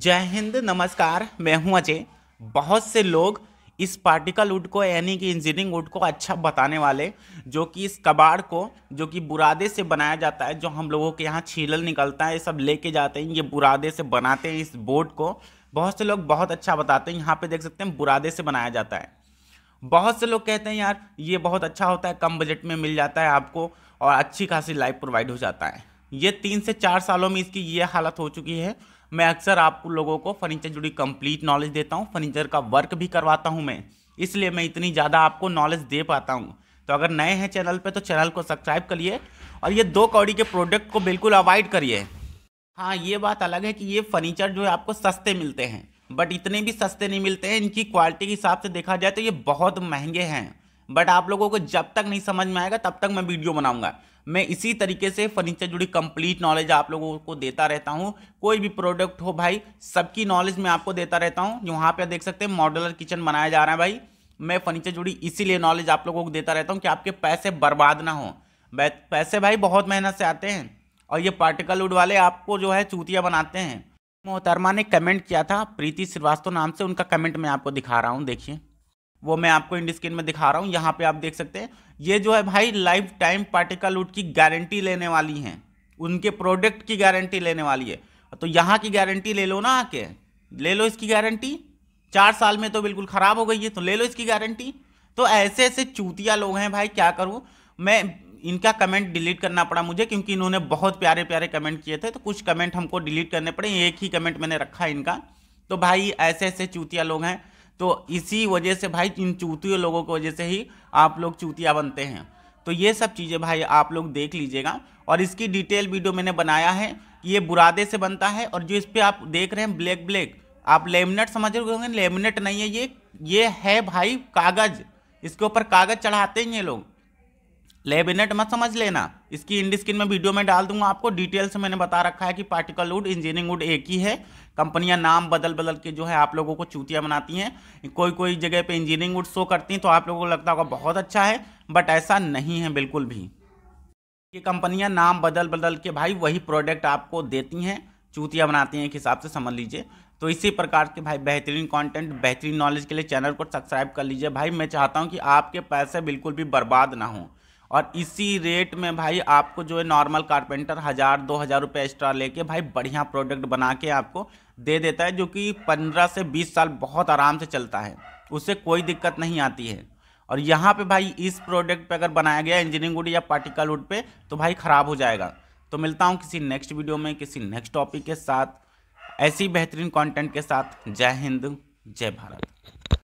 जय हिंद नमस्कार मैं हूं अजय बहुत से लोग इस पार्टिकल वुड को यानी कि इंजीनियरिंग वुड को अच्छा बताने वाले जो कि इस कबाड़ को जो कि बुरादे से बनाया जाता है जो हम लोगों के यहाँ छीलल निकलता है ये सब लेके जाते हैं ये बुरादे से बनाते हैं इस बोर्ड को बहुत से लोग बहुत अच्छा बताते हैं यहाँ पे देख सकते हैं बुरादे से बनाया जाता है बहुत से लोग कहते हैं यार ये बहुत अच्छा होता है कम बजट में मिल जाता है आपको और अच्छी खासी लाइफ प्रोवाइड हो जाता है ये तीन से चार सालों में इसकी ये हालत हो चुकी है मैं अक्सर आप लोगों को फर्नीचर जुड़ी कंप्लीट नॉलेज देता हूँ फर्नीचर का वर्क भी करवाता हूँ मैं इसलिए मैं इतनी ज़्यादा आपको नॉलेज दे पाता हूँ तो अगर नए हैं चैनल पे तो चैनल को सब्सक्राइब करिए और ये दो कौड़ी के प्रोडक्ट को बिल्कुल अवॉइड करिए हाँ ये बात अलग है कि ये फर्नीचर जो है आपको सस्ते मिलते हैं बट इतने भी सस्ते नहीं मिलते हैं इनकी क्वालिटी के हिसाब से देखा जाए तो ये बहुत महंगे हैं बट आप लोगों को जब तक नहीं समझ में आएगा तब तक मैं वीडियो बनाऊंगा मैं इसी तरीके से फर्नीचर जुड़ी कंप्लीट नॉलेज आप लोगों को देता रहता हूँ कोई भी प्रोडक्ट हो भाई सबकी नॉलेज मैं आपको देता रहता हूँ यहाँ पे देख सकते हैं मॉडलर किचन बनाया जा रहा है भाई मैं फर्नीचर जुड़ी इसीलिए नॉलेज आप लोगों को देता रहता हूँ कि आपके पैसे बर्बाद ना हो पैसे भाई बहुत मेहनत से आते हैं और ये पार्टिकल उड वाले आपको जो है चूतिया बनाते हैं मोहतरमा ने कमेंट किया था प्रीति श्रीवास्तव नाम से उनका कमेंट मैं आपको दिखा रहा हूँ देखिए वो मैं आपको इंड स्क्रीन में दिखा रहा हूँ यहाँ पे आप देख सकते हैं ये जो है भाई लाइफ टाइम पार्टिकल उड की गारंटी लेने वाली हैं उनके प्रोडक्ट की गारंटी लेने वाली है तो यहाँ की गारंटी ले लो ना आके ले लो इसकी गारंटी चार साल में तो बिल्कुल ख़राब हो गई है तो ले लो इसकी गारंटी तो ऐसे ऐसे चूतिया लोग हैं भाई क्या करूँ मैं इनका कमेंट डिलीट करना पड़ा मुझे क्योंकि इन्होंने बहुत प्यारे प्यारे कमेंट किए थे तो कुछ कमेंट हमको डिलीट करने पड़े एक ही कमेंट मैंने रखा इनका तो भाई ऐसे ऐसे चूतिया लोग हैं तो इसी वजह से भाई इन चूतियों लोगों की वजह से ही आप लोग चूतिया बनते हैं तो ये सब चीज़ें भाई आप लोग देख लीजिएगा और इसकी डिटेल वीडियो मैंने बनाया है ये बुरादे से बनता है और जो इस पर आप देख रहे हैं ब्लैक ब्लैक आप लेमिनेट समझ रहे होंगे लेमिनेट नहीं है ये ये है भाई कागज़ इसके ऊपर कागज़ चढ़ाते हैं ये लोग लेबिनेट मत समझ लेना इसकी इंड में वीडियो में डाल दूंगा आपको डिटेल से मैंने बता रखा है कि पार्टिकल वुड इंजीनियरिंग वुड एक ही है कंपनियां नाम बदल बदल के जो है आप लोगों को चूतियाँ बनाती हैं कोई कोई जगह पे इंजीनियरिंग वुड शो करती हैं तो आप लोगों को लगता होगा बहुत अच्छा है बट ऐसा नहीं है बिल्कुल भी ये कंपनियां नाम बदल बदल के भाई वही प्रोडक्ट आपको देती हैं चूतियाँ बनाती हैं एक हिसाब से समझ लीजिए तो इसी प्रकार के भाई बेहतरीन कंटेंट बेहतरीन नॉलेज के लिए चैनल को सब्सक्राइब कर लीजिए भाई मैं चाहता हूँ कि आपके पैसे बिल्कुल भी बर्बाद ना हों और इसी रेट में भाई आपको जो है नॉर्मल कारपेंटर हज़ार दो हज़ार रुपये एक्स्ट्रा लेके भाई बढ़िया प्रोडक्ट बना के आपको दे देता है जो कि पंद्रह से बीस साल बहुत आराम से चलता है उससे कोई दिक्कत नहीं आती है और यहाँ पे भाई इस प्रोडक्ट पे अगर बनाया गया इंजीनियरिंग वुड या पार्टिकल वुड पे तो भाई ख़राब हो जाएगा तो मिलता हूँ किसी नेक्स्ट वीडियो में किसी नेक्स्ट टॉपिक के साथ ऐसी बेहतरीन कॉन्टेंट के साथ जय हिंद जय भारत